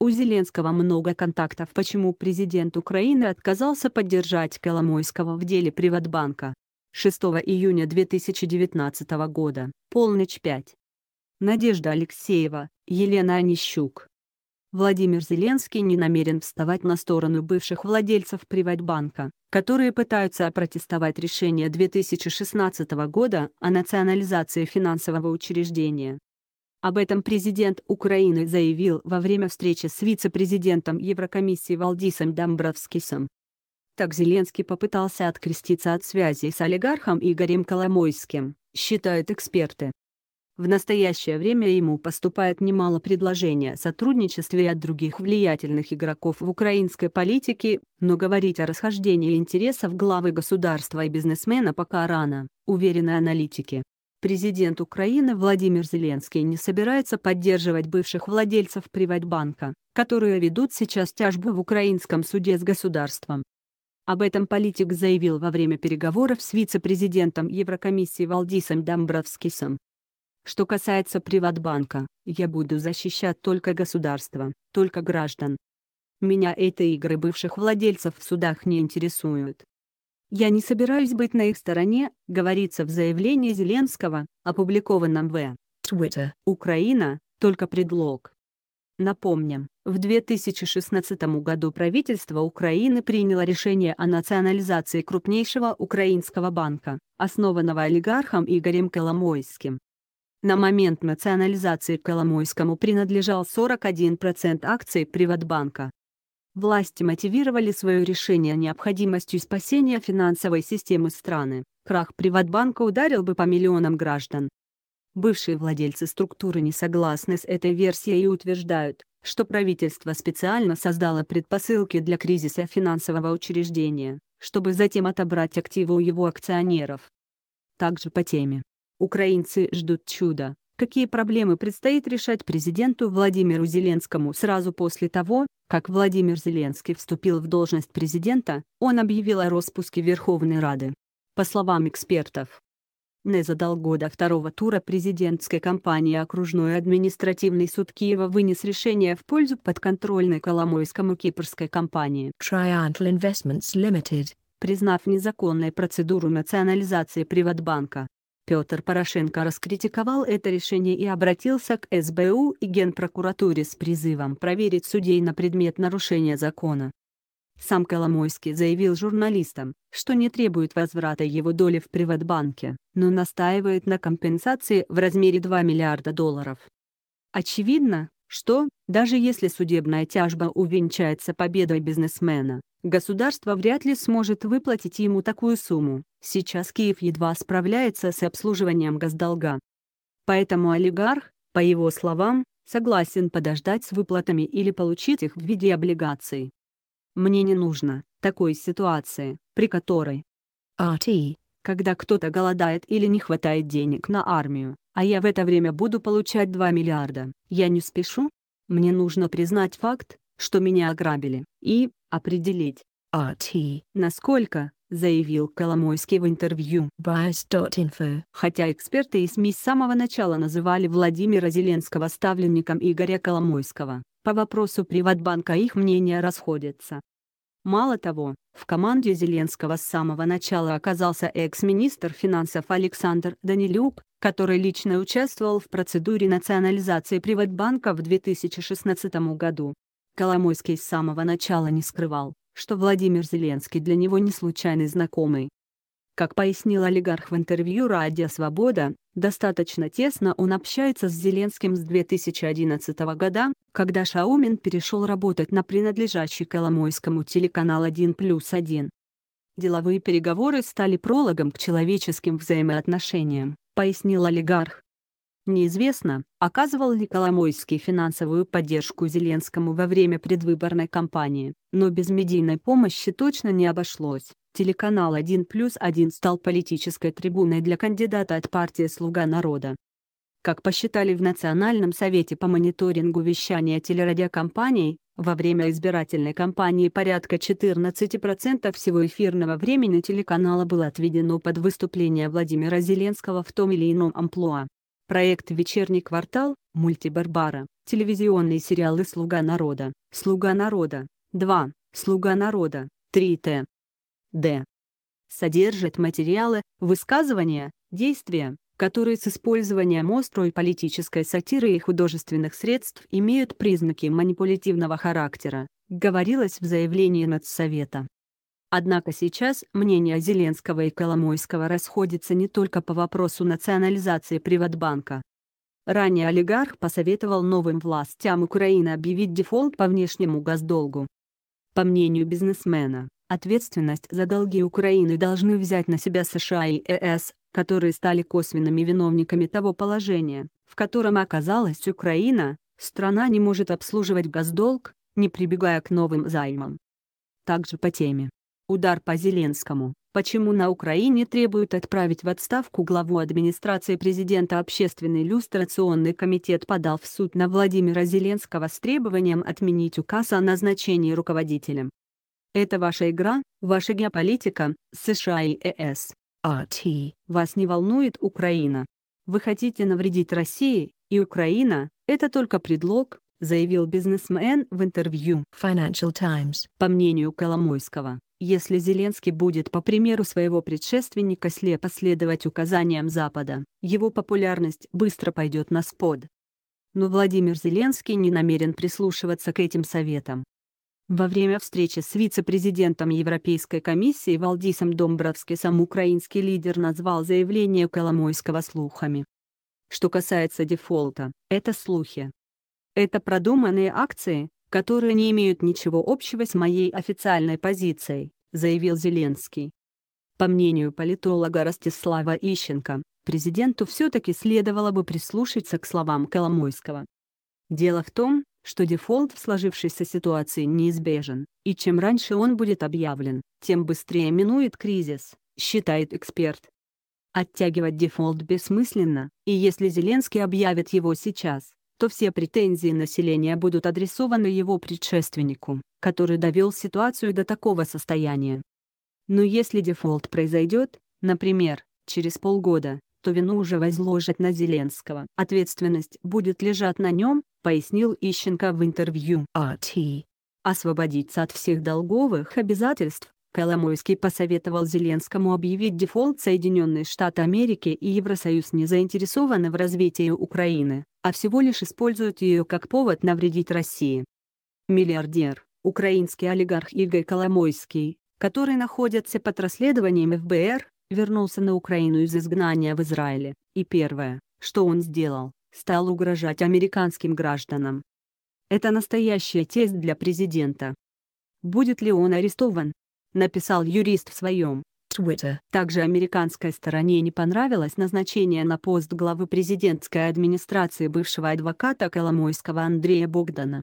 У Зеленского много контактов. Почему президент Украины отказался поддержать Коломойского в деле Приватбанка? 6 июня 2019 года, полночь 5. Надежда Алексеева, Елена Онищук. Владимир Зеленский не намерен вставать на сторону бывших владельцев Приватбанка, которые пытаются опротестовать решение 2016 года о национализации финансового учреждения. Об этом президент Украины заявил во время встречи с вице-президентом Еврокомиссии Валдисом Домбровскисом. Так Зеленский попытался откреститься от связи с олигархом Игорем Коломойским, считают эксперты. В настоящее время ему поступает немало предложений о сотрудничестве от других влиятельных игроков в украинской политике, но говорить о расхождении интересов главы государства и бизнесмена пока рано, уверены аналитики. Президент Украины Владимир Зеленский не собирается поддерживать бывших владельцев Приватбанка, которые ведут сейчас тяжбу в украинском суде с государством. Об этом политик заявил во время переговоров с вице-президентом Еврокомиссии Валдисом Дамбровскисом. Что касается Приватбанка, я буду защищать только государство, только граждан. Меня эти игры бывших владельцев в судах не интересуют. «Я не собираюсь быть на их стороне», говорится в заявлении Зеленского, опубликованном в Twitter. «Украина – только предлог». Напомним, в 2016 году правительство Украины приняло решение о национализации крупнейшего украинского банка, основанного олигархом Игорем Коломойским. На момент национализации Коломойскому принадлежал 41% акций Приватбанка. Власти мотивировали свое решение необходимостью спасения финансовой системы страны. Крах Приватбанка ударил бы по миллионам граждан. Бывшие владельцы структуры не согласны с этой версией и утверждают, что правительство специально создало предпосылки для кризиса финансового учреждения, чтобы затем отобрать активы у его акционеров. Также по теме. Украинцы ждут чуда, какие проблемы предстоит решать президенту Владимиру Зеленскому. Сразу после того, как Владимир Зеленский вступил в должность президента, он объявил о распуске Верховной Рады. По словам экспертов, за долгу до второго тура президентской кампании окружной административный суд Киева вынес решение в пользу подконтрольной Коломойскому кипрской компании Triantal Investments Limited, признав незаконной процедуру национализации Приватбанка. Петр Порошенко раскритиковал это решение и обратился к СБУ и Генпрокуратуре с призывом проверить судей на предмет нарушения закона. Сам Коломойский заявил журналистам, что не требует возврата его доли в Приватбанке, но настаивает на компенсации в размере 2 миллиарда долларов. Очевидно, что, даже если судебная тяжба увенчается победой бизнесмена, государство вряд ли сможет выплатить ему такую сумму. Сейчас Киев едва справляется с обслуживанием госдолга. Поэтому олигарх, по его словам, согласен подождать с выплатами или получить их в виде облигаций. Мне не нужно такой ситуации, при которой RT, когда кто-то голодает или не хватает денег на армию, а я в это время буду получать 2 миллиарда. Я не спешу. Мне нужно признать факт, что меня ограбили, и определить RT, насколько заявил Коломойский в интервью Bias.info. Хотя эксперты и СМИ с самого начала называли Владимира Зеленского ставленником Игоря Коломойского, по вопросу Приватбанка их мнения расходятся. Мало того, в команде Зеленского с самого начала оказался экс-министр финансов Александр Данилюк, который лично участвовал в процедуре национализации Приватбанка в 2016 году. Коломойский с самого начала не скрывал, что Владимир Зеленский для него не случайный знакомый. Как пояснил олигарх в интервью «Радио Свобода», достаточно тесно он общается с Зеленским с 2011 года, когда Шаумин перешел работать на принадлежащий Коломойскому телеканал 1 плюс 1. Деловые переговоры стали прологом к человеческим взаимоотношениям, пояснил олигарх. Неизвестно, оказывал ли Коломойский финансовую поддержку Зеленскому во время предвыборной кампании, но без медийной помощи точно не обошлось. Телеканал 1 плюс 1 стал политической трибуной для кандидата от партии «Слуга народа». Как посчитали в Национальном совете по мониторингу вещания телерадиокомпаний, во время избирательной кампании порядка 14% всего эфирного времени телеканала было отведено под выступление Владимира Зеленского в том или ином амплуа. Проект «Вечерний квартал», «Мультибарбара», телевизионные сериалы «Слуга народа», «Слуга народа», «2», «Слуга народа», «3Т», «Д». Содержит материалы, высказывания, действия, которые с использованием острой политической сатиры и художественных средств имеют признаки манипулятивного характера, говорилось в заявлении Надсовета. Однако сейчас мнения Зеленского и Коломойского расходятся не только по вопросу национализации Приватбанка. Ранее олигарх посоветовал новым властям Украины объявить дефолт по внешнему госдолгу. По мнению бизнесмена, ответственность за долги Украины должны взять на себя США и ЕС, э которые стали косвенными виновниками того положения, в котором оказалась Украина, страна не может обслуживать госдолг, не прибегая к новым займам. Также по теме. Удар по Зеленскому. Почему на Украине требуют отправить в отставку главу администрации президента Общественный люстрационный комитет подал в суд на Владимира Зеленского с требованием отменить указ о назначении руководителем. Это ваша игра, ваша геополитика, США и ЕС. Э АТ. Вас не волнует Украина. Вы хотите навредить России, и Украина – это только предлог, заявил бизнесмен в интервью Financial Times. По мнению Коломойского, если Зеленский будет по примеру своего предшественника слепо следовать указаниям Запада, его популярность быстро пойдет на спад. Но Владимир Зеленский не намерен прислушиваться к этим советам. Во время встречи с вице-президентом Европейской комиссии Валдисом сам украинский лидер назвал заявление Коломойского слухами. Что касается дефолта, это слухи. Это продуманные акции, которые не имеют ничего общего с моей официальной позицией, заявил Зеленский. По мнению политолога Ростислава Ищенко, президенту все-таки следовало бы прислушаться к словам Коломойского. Дело в том, что дефолт в сложившейся ситуации неизбежен, и чем раньше он будет объявлен, тем быстрее минует кризис, считает эксперт. Оттягивать дефолт бессмысленно, и если Зеленский объявит его сейчас, то все претензии населения будут адресованы его предшественнику, который довел ситуацию до такого состояния. Но если дефолт произойдет, например, через полгода, то вину уже возложат на Зеленского. Ответственность будет лежать на нем, пояснил Ищенко в интервью АТ. Освободиться от всех долговых обязательств, Коломойский посоветовал Зеленскому объявить дефолт Соединенные Штаты Америки и Евросоюз не заинтересованы в развитии Украины а всего лишь используют ее как повод навредить России. Миллиардер, украинский олигарх Игорь Коломойский, который находится под расследованием ФБР, вернулся на Украину из изгнания в Израиле, и первое, что он сделал, стал угрожать американским гражданам. Это настоящая тесть для президента. Будет ли он арестован? Написал юрист в своем Суэта. Также американской стороне не понравилось назначение на пост главы президентской администрации бывшего адвоката Коломойского Андрея Богдана.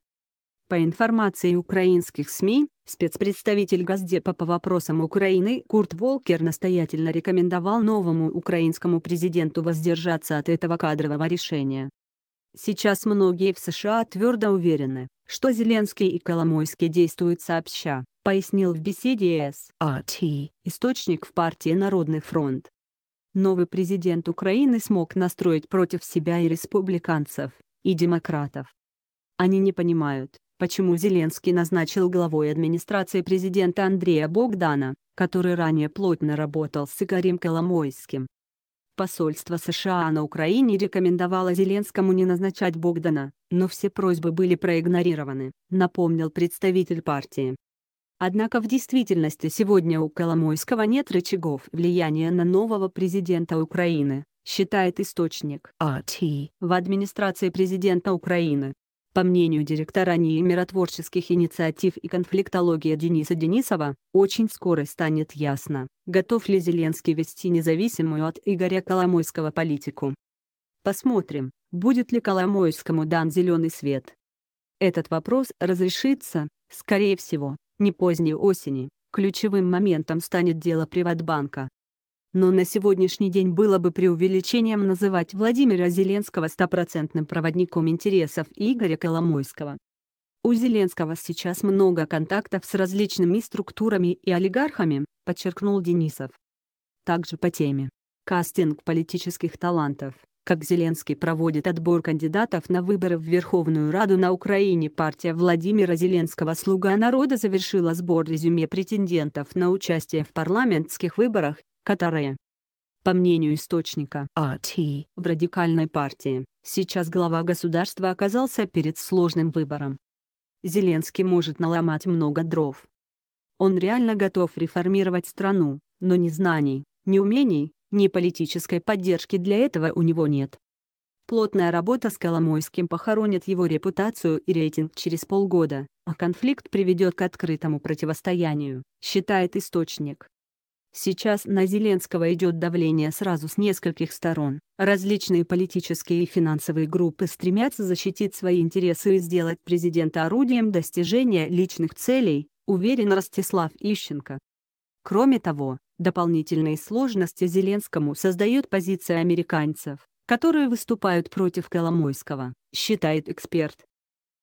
По информации украинских СМИ, спецпредставитель Газдепа по вопросам Украины Курт Волкер настоятельно рекомендовал новому украинскому президенту воздержаться от этого кадрового решения. Сейчас многие в США твердо уверены, что Зеленский и Коломойский действуют сообща пояснил в беседе с АТ, источник в партии Народный фронт. Новый президент Украины смог настроить против себя и республиканцев, и демократов. Они не понимают, почему Зеленский назначил главой администрации президента Андрея Богдана, который ранее плотно работал с Игорем Коломойским. Посольство США на Украине рекомендовало Зеленскому не назначать Богдана, но все просьбы были проигнорированы, напомнил представитель партии. Однако в действительности сегодня у Коломойского нет рычагов влияния на нового президента Украины, считает источник АТ в администрации президента Украины. По мнению директора НИИ миротворческих инициатив и конфликтологии Дениса Денисова, очень скоро станет ясно, готов ли Зеленский вести независимую от Игоря Коломойского политику. Посмотрим, будет ли Коломойскому дан зеленый свет. Этот вопрос разрешится, скорее всего, не поздней осени, ключевым моментом станет дело Приватбанка. Но на сегодняшний день было бы преувеличением называть Владимира Зеленского стопроцентным проводником интересов Игоря Коломойского. У Зеленского сейчас много контактов с различными структурами и олигархами, подчеркнул Денисов. Также по теме. Кастинг политических талантов как Зеленский проводит отбор кандидатов на выборы в Верховную Раду на Украине партия Владимира Зеленского «Слуга народа» завершила сбор резюме претендентов на участие в парламентских выборах, которые, по мнению источника АТ, в радикальной партии, сейчас глава государства оказался перед сложным выбором. Зеленский может наломать много дров. Он реально готов реформировать страну, но ни знаний, ни умений, ни политической поддержки для этого у него нет. Плотная работа с Коломойским похоронит его репутацию и рейтинг через полгода, а конфликт приведет к открытому противостоянию, считает источник. Сейчас на Зеленского идет давление сразу с нескольких сторон. Различные политические и финансовые группы стремятся защитить свои интересы и сделать президента орудием достижения личных целей, уверен Ростислав Ищенко. Кроме того, Дополнительные сложности Зеленскому создает позиция американцев, которые выступают против Коломойского, считает эксперт.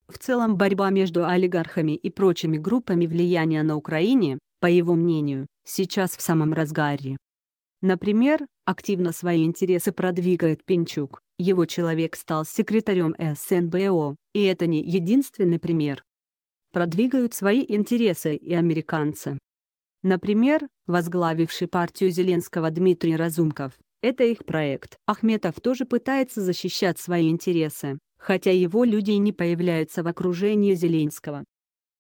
В целом борьба между олигархами и прочими группами влияния на Украине, по его мнению, сейчас в самом разгаре. Например, активно свои интересы продвигает Пинчук, его человек стал секретарем СНБО, и это не единственный пример. Продвигают свои интересы и американцы, Например, возглавивший партию Зеленского Дмитрий Разумков. Это их проект. Ахметов тоже пытается защищать свои интересы, хотя его люди и не появляются в окружении Зеленского.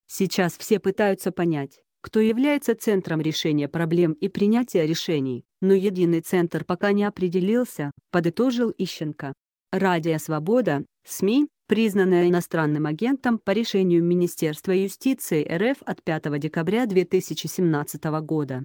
Сейчас все пытаются понять, кто является центром решения проблем и принятия решений, но единый центр пока не определился, подытожил Ищенко. Радио «Свобода», СМИ, признанная иностранным агентом по решению Министерства юстиции РФ от 5 декабря 2017 года.